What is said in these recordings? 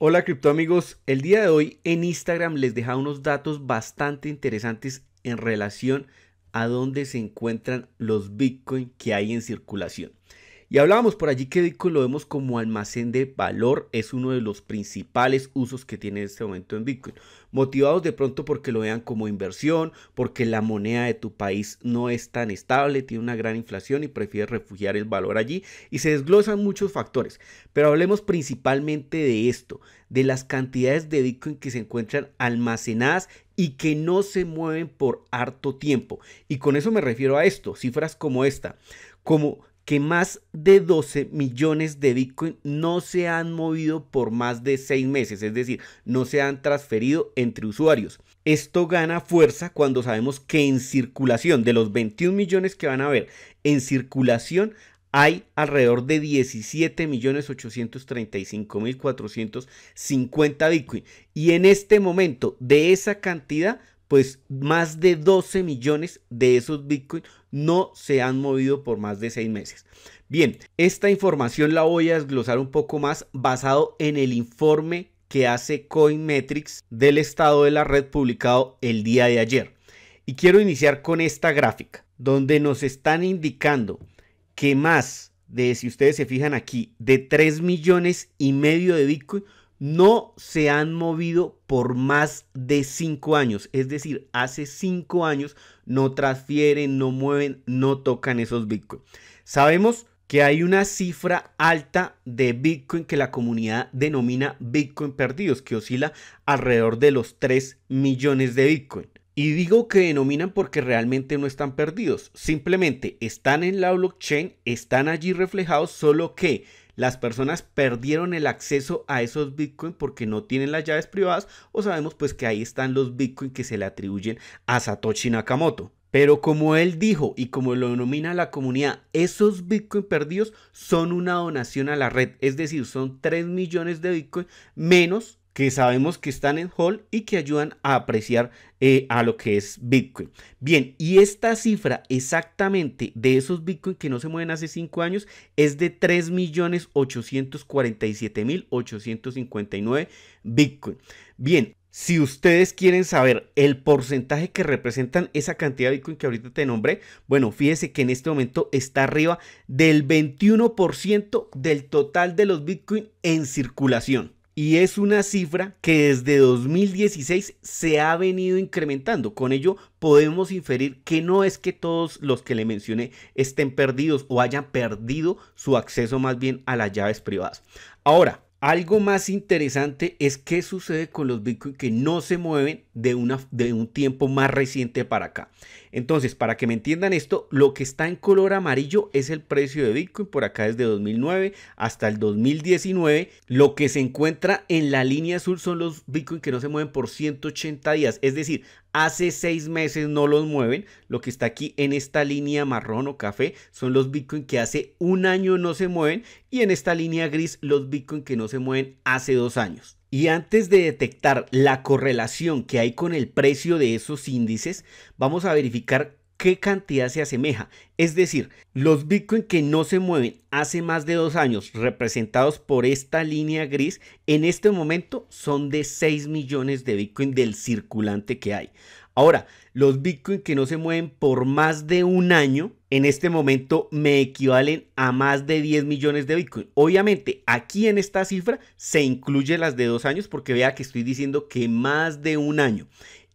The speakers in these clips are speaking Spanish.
Hola cripto amigos, el día de hoy en Instagram les deja unos datos bastante interesantes en relación a dónde se encuentran los Bitcoin que hay en circulación. Y hablábamos por allí que Bitcoin lo vemos como almacén de valor, es uno de los principales usos que tiene en este momento en Bitcoin. Motivados de pronto porque lo vean como inversión, porque la moneda de tu país no es tan estable, tiene una gran inflación y prefieres refugiar el valor allí y se desglosan muchos factores. Pero hablemos principalmente de esto, de las cantidades de Bitcoin que se encuentran almacenadas y que no se mueven por harto tiempo. Y con eso me refiero a esto, cifras como esta, como que más de 12 millones de Bitcoin no se han movido por más de 6 meses, es decir, no se han transferido entre usuarios. Esto gana fuerza cuando sabemos que en circulación, de los 21 millones que van a haber en circulación, hay alrededor de 17.835.450 Bitcoin. Y en este momento, de esa cantidad, pues más de 12 millones de esos bitcoins no se han movido por más de 6 meses. Bien, esta información la voy a desglosar un poco más basado en el informe que hace Coinmetrics del estado de la red publicado el día de ayer. Y quiero iniciar con esta gráfica, donde nos están indicando que más de, si ustedes se fijan aquí, de 3 millones y medio de Bitcoin no se han movido por más de cinco años. Es decir, hace cinco años no transfieren, no mueven, no tocan esos bitcoins. Sabemos que hay una cifra alta de Bitcoin que la comunidad denomina Bitcoin perdidos, que oscila alrededor de los 3 millones de Bitcoin. Y digo que denominan porque realmente no están perdidos, simplemente están en la blockchain, están allí reflejados, solo que las personas perdieron el acceso a esos Bitcoin porque no tienen las llaves privadas o sabemos pues que ahí están los Bitcoin que se le atribuyen a Satoshi Nakamoto. Pero como él dijo y como lo denomina la comunidad, esos Bitcoin perdidos son una donación a la red, es decir, son 3 millones de Bitcoin menos que sabemos que están en hold y que ayudan a apreciar eh, a lo que es Bitcoin. Bien, y esta cifra exactamente de esos Bitcoin que no se mueven hace 5 años es de 3.847.859 Bitcoin. Bien, si ustedes quieren saber el porcentaje que representan esa cantidad de Bitcoin que ahorita te nombré, bueno, fíjese que en este momento está arriba del 21% del total de los Bitcoin en circulación. Y es una cifra que desde 2016 se ha venido incrementando. Con ello podemos inferir que no es que todos los que le mencioné estén perdidos o hayan perdido su acceso más bien a las llaves privadas. Ahora, algo más interesante es qué sucede con los Bitcoin que no se mueven de, un tiempo más reciente para acá. Entonces, para que me entiendan esto, lo que está en color amarillo es el precio de Bitcoin por acá desde 2009 hasta el 2019. Lo que se encuentra en la línea azul son los Bitcoin que no se mueven por 180 días, es decir, hace seis meses no los mueven. Lo que está aquí en esta línea marrón o café son los Bitcoin que hace un año no se mueven y en esta línea gris los Bitcoin que no se mueven hace dos años. Y antes de detectar la correlación que hay con el precio de esos índices, vamos a verificar qué cantidad se asemeja. Es decir, los Bitcoin que no se mueven hace más de dos años, representados por esta línea gris, en este momento son de 6 millones de Bitcoin del circulante que hay. Ahora, los Bitcoin que no se mueven por más de un año, en este momento me equivalen a más de 10 millones de Bitcoin. Obviamente, aquí en esta cifra se incluye las de dos años porque vea que estoy diciendo que más de un año.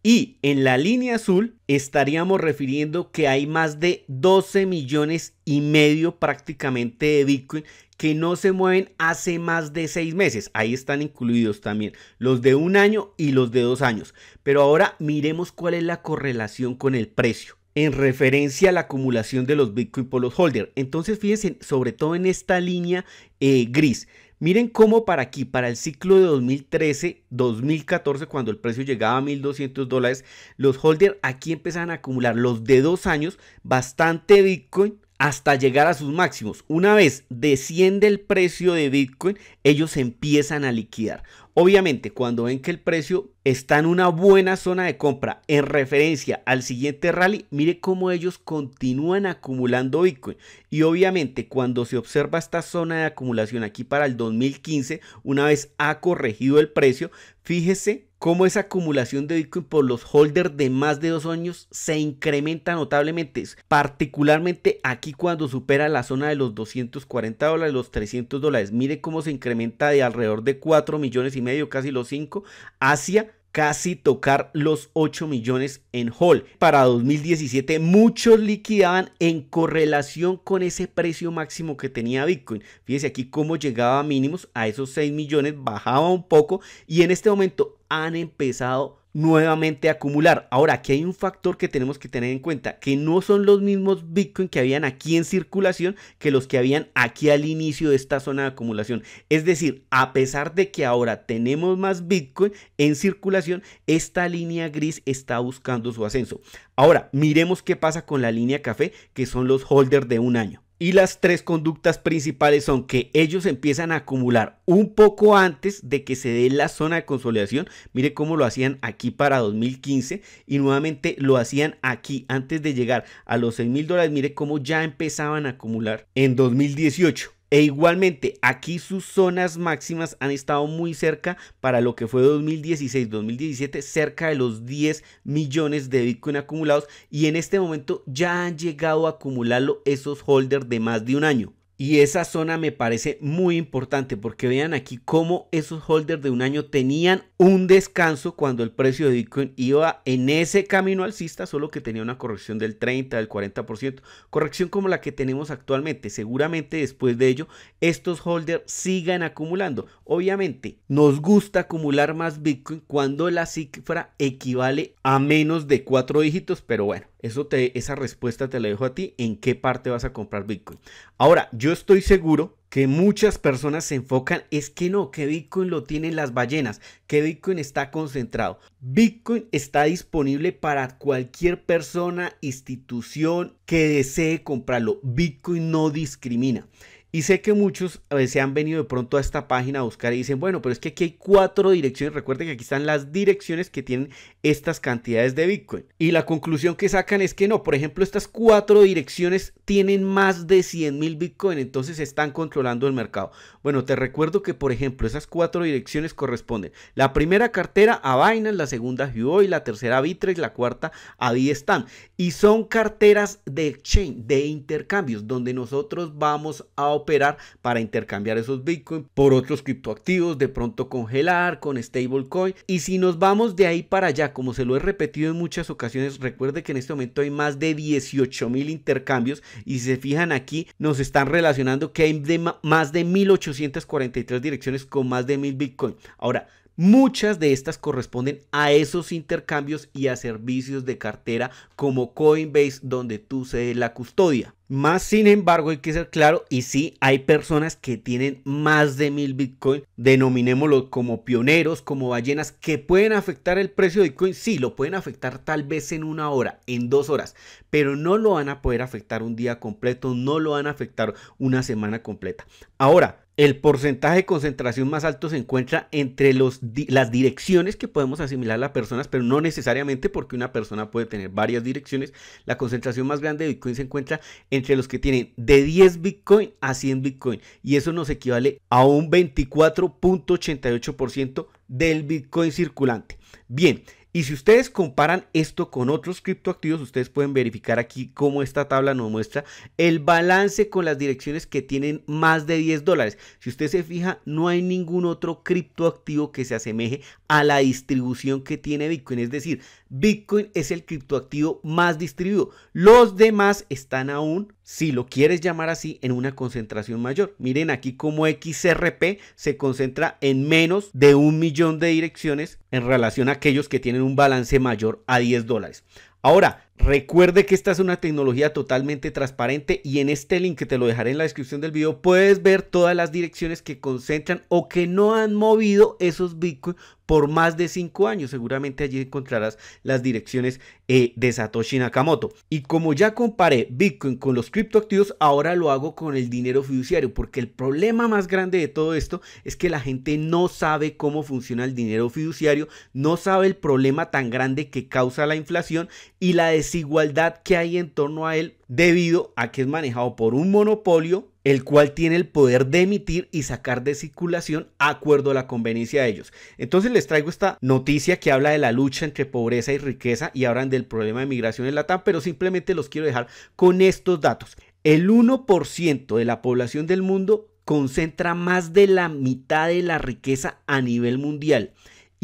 Y en la línea azul estaríamos refiriendo que hay más de 12 millones y medio prácticamente de Bitcoin que no se mueven hace más de seis meses. Ahí están incluidos también los de un año y los de dos años. Pero ahora miremos cuál es la correlación con el precio en referencia a la acumulación de los Bitcoin por los holders. Entonces, fíjense, sobre todo en esta línea eh, gris. Miren cómo para aquí, para el ciclo de 2013, 2014, cuando el precio llegaba a 1.200 dólares, los holders aquí empezaban a acumular los de dos años bastante Bitcoin hasta llegar a sus máximos. Una vez desciende el precio de Bitcoin, ellos empiezan a liquidar. Obviamente, cuando ven que el precio está en una buena zona de compra en referencia al siguiente rally, mire cómo ellos continúan acumulando Bitcoin. Y obviamente, cuando se observa esta zona de acumulación aquí para el 2015, una vez ha corregido el precio, fíjese cómo esa acumulación de Bitcoin por los holders de más de dos años se incrementa notablemente, particularmente aquí cuando supera la zona de los 240 dólares, los 300 dólares. Mire cómo se incrementa de alrededor de 4 millones y medio, casi los 5, hacia casi tocar los 8 millones en hall Para 2017 muchos liquidaban en correlación con ese precio máximo que tenía Bitcoin. Fíjense aquí cómo llegaba a mínimos a esos 6 millones, bajaba un poco y en este momento han empezado nuevamente acumular. Ahora, aquí hay un factor que tenemos que tener en cuenta, que no son los mismos Bitcoin que habían aquí en circulación que los que habían aquí al inicio de esta zona de acumulación. Es decir, a pesar de que ahora tenemos más Bitcoin en circulación, esta línea gris está buscando su ascenso. Ahora, miremos qué pasa con la línea café, que son los holders de un año. Y las tres conductas principales son que ellos empiezan a acumular un poco antes de que se dé la zona de consolidación. Mire cómo lo hacían aquí para 2015 y nuevamente lo hacían aquí antes de llegar a los 6 mil dólares. Mire cómo ya empezaban a acumular en 2018. E igualmente, aquí sus zonas máximas han estado muy cerca para lo que fue 2016-2017, cerca de los 10 millones de Bitcoin acumulados y en este momento ya han llegado a acumularlo esos holders de más de un año. Y esa zona me parece muy importante porque vean aquí cómo esos holders de un año tenían un descanso cuando el precio de Bitcoin iba en ese camino alcista, solo que tenía una corrección del 30, del 40%, corrección como la que tenemos actualmente. Seguramente después de ello estos holders sigan acumulando. Obviamente nos gusta acumular más Bitcoin cuando la cifra equivale a menos de cuatro dígitos, pero bueno. Eso te, esa respuesta te la dejo a ti, en qué parte vas a comprar Bitcoin. Ahora, yo estoy seguro que muchas personas se enfocan es que no, que Bitcoin lo tienen las ballenas, que Bitcoin está concentrado. Bitcoin está disponible para cualquier persona, institución que desee comprarlo. Bitcoin no discrimina. Y sé que muchos se han venido de pronto a esta página a buscar y dicen, bueno, pero es que aquí hay cuatro direcciones. Recuerden que aquí están las direcciones que tienen estas cantidades de Bitcoin. Y la conclusión que sacan es que no, por ejemplo, estas cuatro direcciones tienen más de 100 mil Bitcoin, entonces están controlando el mercado. Bueno, te recuerdo que, por ejemplo, esas cuatro direcciones corresponden. La primera cartera a Binance, la segunda a Huawei, la tercera a Bitrex, la cuarta a B-Stand, Y son carteras de exchange, de intercambios, donde nosotros vamos a operar para intercambiar esos bitcoins por otros criptoactivos, de pronto congelar con stablecoin. Y si nos vamos de ahí para allá, como se lo he repetido en muchas ocasiones, recuerde que en este momento hay más de 18 mil intercambios y si se fijan aquí nos están relacionando que hay más de 1843 direcciones con más de mil bitcoins. Ahora, Muchas de estas corresponden a esos intercambios y a servicios de cartera como Coinbase donde tú cedes la custodia. Más sin embargo, hay que ser claro, y sí, hay personas que tienen más de mil Bitcoin, denominémoslo como pioneros, como ballenas, que pueden afectar el precio de Bitcoin. Sí, lo pueden afectar tal vez en una hora, en dos horas, pero no lo van a poder afectar un día completo, no lo van a afectar una semana completa. Ahora, el porcentaje de concentración más alto se encuentra entre las direcciones que podemos asimilar a las personas, pero no necesariamente porque una persona puede tener varias direcciones. La concentración más grande de Bitcoin se encuentra entre los que tienen de 10 Bitcoin a 100 Bitcoin y eso nos equivale a un 24.88% del Bitcoin circulante. Bien, y si ustedes comparan esto con otros criptoactivos, ustedes pueden verificar aquí cómo esta tabla nos muestra el balance con las direcciones que tienen más de 10 dólares. Si usted se fija, no hay ningún otro criptoactivo que se asemeje a la distribución que tiene Bitcoin. Es decir, Bitcoin es el criptoactivo más distribuido. Los demás están aún si lo quieres llamar así, en una concentración mayor. Miren aquí cómo XRP se concentra en menos de un millón de direcciones en relación a aquellos que tienen un balance mayor a 10 dólares. Ahora, Recuerde que esta es una tecnología totalmente transparente y en este link que te lo dejaré en la descripción del video puedes ver todas las direcciones que concentran o que no han movido esos Bitcoin por más de 5 años. Seguramente allí encontrarás las direcciones eh, de Satoshi Nakamoto. Y como ya comparé Bitcoin con los criptoactivos, ahora lo hago con el dinero fiduciario porque el problema más grande de todo esto es que la gente no sabe cómo funciona el dinero fiduciario, no sabe el problema tan grande que causa la inflación y la desigualdad igualdad que hay en torno a él debido a que es manejado por un monopolio el cual tiene el poder de emitir y sacar de circulación acuerdo a la conveniencia de ellos. Entonces les traigo esta noticia que habla de la lucha entre pobreza y riqueza y hablan del problema de migración en Latam, pero simplemente los quiero dejar con estos datos. El 1% de la población del mundo concentra más de la mitad de la riqueza a nivel mundial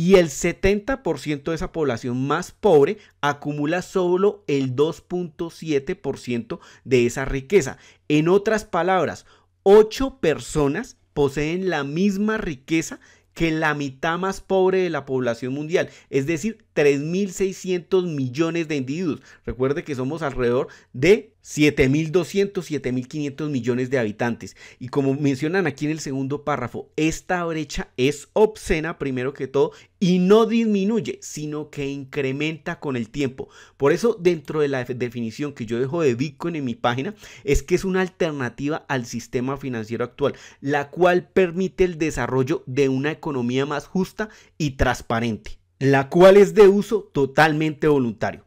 y el 70% de esa población más pobre acumula solo el 2.7% de esa riqueza. En otras palabras, 8 personas poseen la misma riqueza que la mitad más pobre de la población mundial, es decir, 3.600 millones de individuos. Recuerde que somos alrededor de 7.200, 7.500 millones de habitantes. Y como mencionan aquí en el segundo párrafo, esta brecha es obscena primero que todo y no disminuye, sino que incrementa con el tiempo. Por eso dentro de la definición que yo dejo de Bitcoin en mi página, es que es una alternativa al sistema financiero actual, la cual permite el desarrollo de una economía más justa y transparente la cual es de uso totalmente voluntario.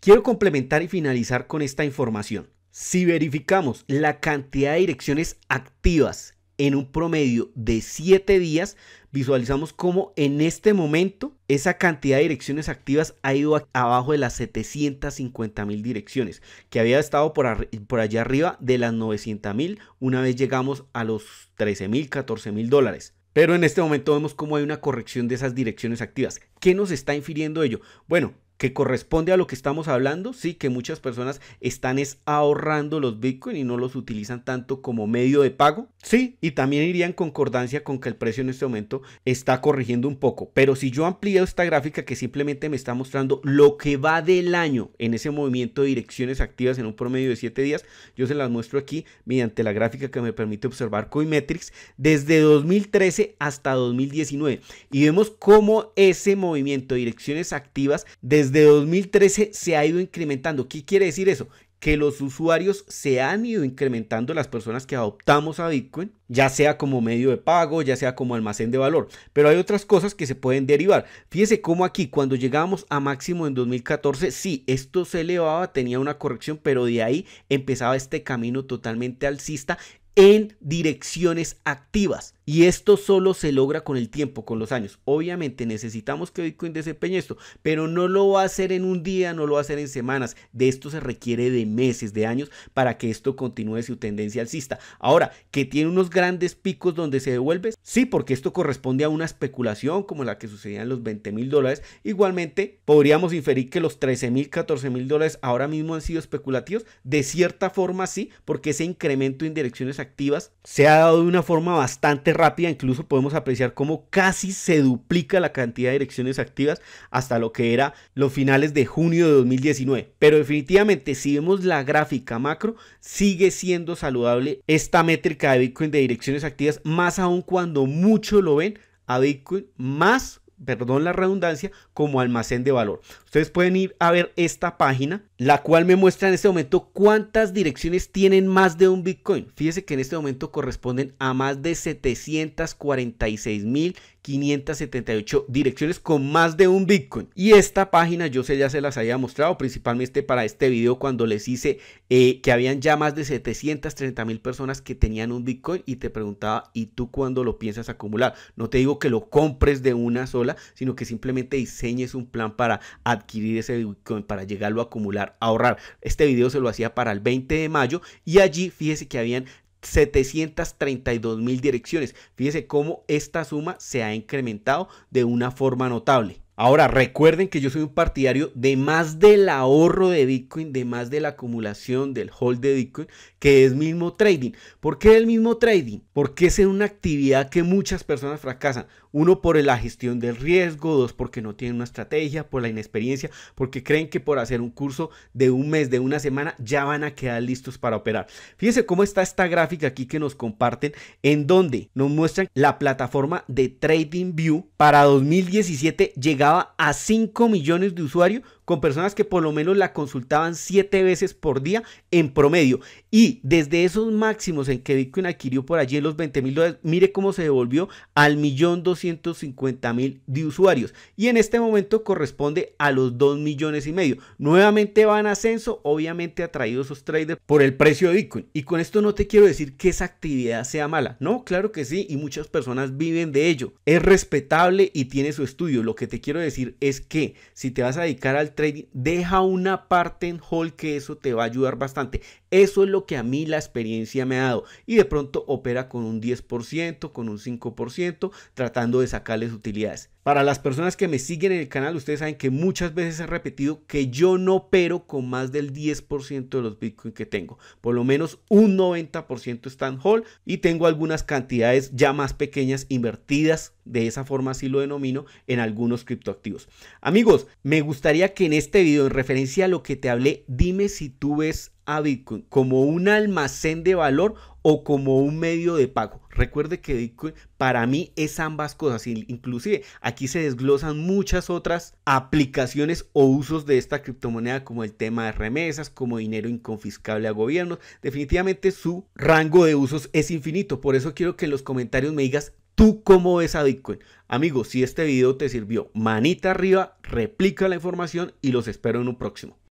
Quiero complementar y finalizar con esta información. Si verificamos la cantidad de direcciones activas en un promedio de 7 días, visualizamos cómo en este momento esa cantidad de direcciones activas ha ido abajo de las 750 mil direcciones, que había estado por, por allá arriba de las 900 mil una vez llegamos a los 13 mil, 14 mil dólares. Pero en este momento vemos cómo hay una corrección de esas direcciones activas. ¿Qué nos está infiriendo ello? Bueno, que corresponde a lo que estamos hablando, sí, que muchas personas están es ahorrando los Bitcoin y no los utilizan tanto como medio de pago, sí, y también iría en concordancia con que el precio en este momento está corrigiendo un poco, pero si yo amplío esta gráfica que simplemente me está mostrando lo que va del año en ese movimiento de direcciones activas en un promedio de 7 días, yo se las muestro aquí mediante la gráfica que me permite observar Coinmetrics desde 2013 hasta 2019 y vemos cómo ese movimiento de direcciones activas desde desde 2013 se ha ido incrementando. ¿Qué quiere decir eso? que los usuarios se han ido incrementando las personas que adoptamos a Bitcoin, ya sea como medio de pago, ya sea como almacén de valor, pero hay otras cosas que se pueden derivar. Fíjese cómo aquí cuando llegamos a máximo en 2014, sí, esto se elevaba, tenía una corrección, pero de ahí empezaba este camino totalmente alcista en direcciones activas. Y esto solo se logra con el tiempo, con los años. Obviamente necesitamos que Bitcoin desempeñe esto, pero no lo va a hacer en un día, no lo va a hacer en semanas. De esto se requiere de meses, de años, para que esto continúe su tendencia alcista. Ahora, que tiene unos grandes picos donde se devuelve, sí, porque esto corresponde a una especulación como la que sucedía en los 20 mil dólares. Igualmente, podríamos inferir que los 13 mil, 14 mil dólares ahora mismo han sido especulativos. De cierta forma, sí, porque ese incremento en direcciones activas se ha dado de una forma bastante rápida incluso podemos apreciar cómo casi se duplica la cantidad de direcciones activas hasta lo que era los finales de junio de 2019. Pero definitivamente si vemos la gráfica macro, sigue siendo saludable esta métrica de Bitcoin de direcciones activas, más aún cuando muchos lo ven a Bitcoin más perdón la redundancia, como almacén de valor. Ustedes pueden ir a ver esta página la cual me muestra en este momento cuántas direcciones tienen más de un Bitcoin. Fíjese que en este momento corresponden a más de 746.578 direcciones con más de un Bitcoin. Y esta página yo sé ya se las había mostrado principalmente para este video cuando les hice eh, que habían ya más de 730.000 personas que tenían un Bitcoin y te preguntaba, ¿y tú cuándo lo piensas acumular? No te digo que lo compres de una sola, sino que simplemente diseñes un plan para adquirir ese Bitcoin, para llegarlo a acumular ahorrar. Este video se lo hacía para el 20 de mayo y allí fíjese que habían 732 mil direcciones. Fíjese cómo esta suma se ha incrementado de una forma notable. Ahora, recuerden que yo soy un partidario de más del ahorro de Bitcoin, de más de la acumulación del hold de Bitcoin, que es mismo trading. ¿Por qué el mismo trading? Porque es una actividad que muchas personas fracasan. Uno por la gestión del riesgo, dos porque no tienen una estrategia, por la inexperiencia, porque creen que por hacer un curso de un mes, de una semana, ya van a quedar listos para operar. Fíjense cómo está esta gráfica aquí que nos comparten, en donde nos muestran la plataforma de TradingView para 2017 llegaba a 5 millones de usuarios con personas que por lo menos la consultaban siete veces por día en promedio. Y desde esos máximos en que Bitcoin adquirió por allí los 20 mil dólares, mire cómo se devolvió al millón doscientos mil de usuarios. Y en este momento corresponde a los 2 millones y medio. Nuevamente va en ascenso, obviamente atraído esos traders por el precio de Bitcoin. Y con esto no te quiero decir que esa actividad sea mala. No, claro que sí, y muchas personas viven de ello. Es respetable y tiene su estudio. Lo que te quiero decir es que si te vas a dedicar al trading, deja una parte en hold que eso te va a ayudar bastante. Eso es lo que a mí la experiencia me ha dado. Y de pronto opera con un 10%, con un 5%, tratando de sacarles utilidades. Para las personas que me siguen en el canal, ustedes saben que muchas veces he repetido que yo no opero con más del 10% de los Bitcoin que tengo. Por lo menos un 90% está hold y tengo algunas cantidades ya más pequeñas invertidas, de esa forma así lo denomino, en algunos criptoactivos. Amigos, me gustaría que en este video, en referencia a lo que te hablé, dime si tú ves a Bitcoin como un almacén de valor o como un medio de pago. Recuerde que Bitcoin para mí es ambas cosas. Inclusive aquí se desglosan muchas otras aplicaciones o usos de esta criptomoneda como el tema de remesas, como dinero inconfiscable a gobiernos. Definitivamente su rango de usos es infinito. Por eso quiero que en los comentarios me digas ¿Tú cómo ves a Bitcoin? Amigos, si este video te sirvió, manita arriba, replica la información y los espero en un próximo.